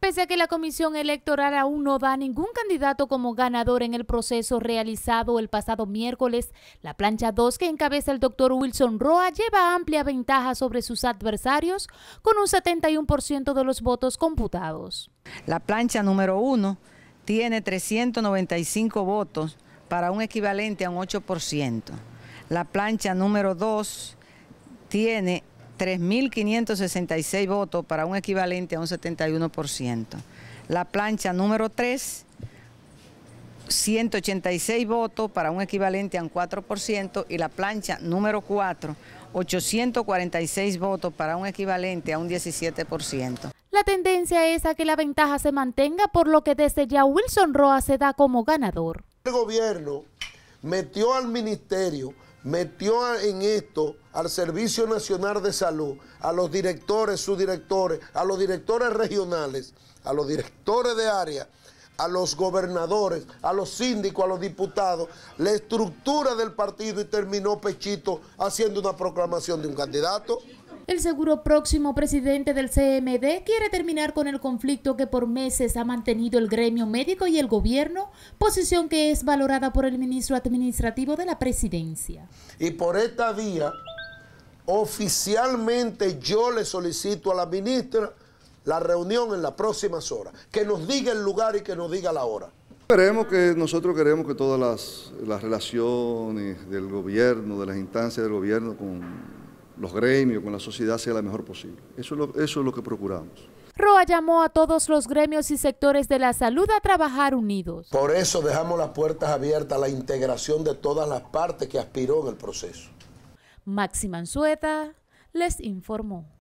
Pese a que la Comisión Electoral aún no da ningún candidato como ganador en el proceso realizado el pasado miércoles, la plancha 2 que encabeza el doctor Wilson Roa lleva amplia ventaja sobre sus adversarios con un 71% de los votos computados. La plancha número 1 tiene 395 votos para un equivalente a un 8%. La plancha número 2 tiene 3.566 votos para un equivalente a un 71%. La plancha número 3, 186 votos para un equivalente a un 4%. Y la plancha número 4, 846 votos para un equivalente a un 17%. La tendencia es a que la ventaja se mantenga, por lo que desde ya Wilson Roa se da como ganador. El gobierno metió al ministerio metió en esto al Servicio Nacional de Salud, a los directores, subdirectores, a los directores regionales, a los directores de área, a los gobernadores, a los síndicos, a los diputados, la estructura del partido y terminó Pechito haciendo una proclamación de un candidato. El seguro próximo presidente del CMD quiere terminar con el conflicto que por meses ha mantenido el gremio médico y el gobierno, posición que es valorada por el ministro administrativo de la presidencia. Y por esta vía, oficialmente yo le solicito a la ministra la reunión en las próximas horas, que nos diga el lugar y que nos diga la hora. Queremos que nosotros queremos que todas las relaciones del gobierno, de las instancias del gobierno con los gremios, con la sociedad sea la mejor posible. Eso es lo, eso es lo que procuramos. Roa llamó a todos los gremios y sectores de la salud a trabajar unidos. Por eso dejamos las puertas abiertas a la integración de todas las partes que aspiró en el proceso. Máxima Anzueta les informó.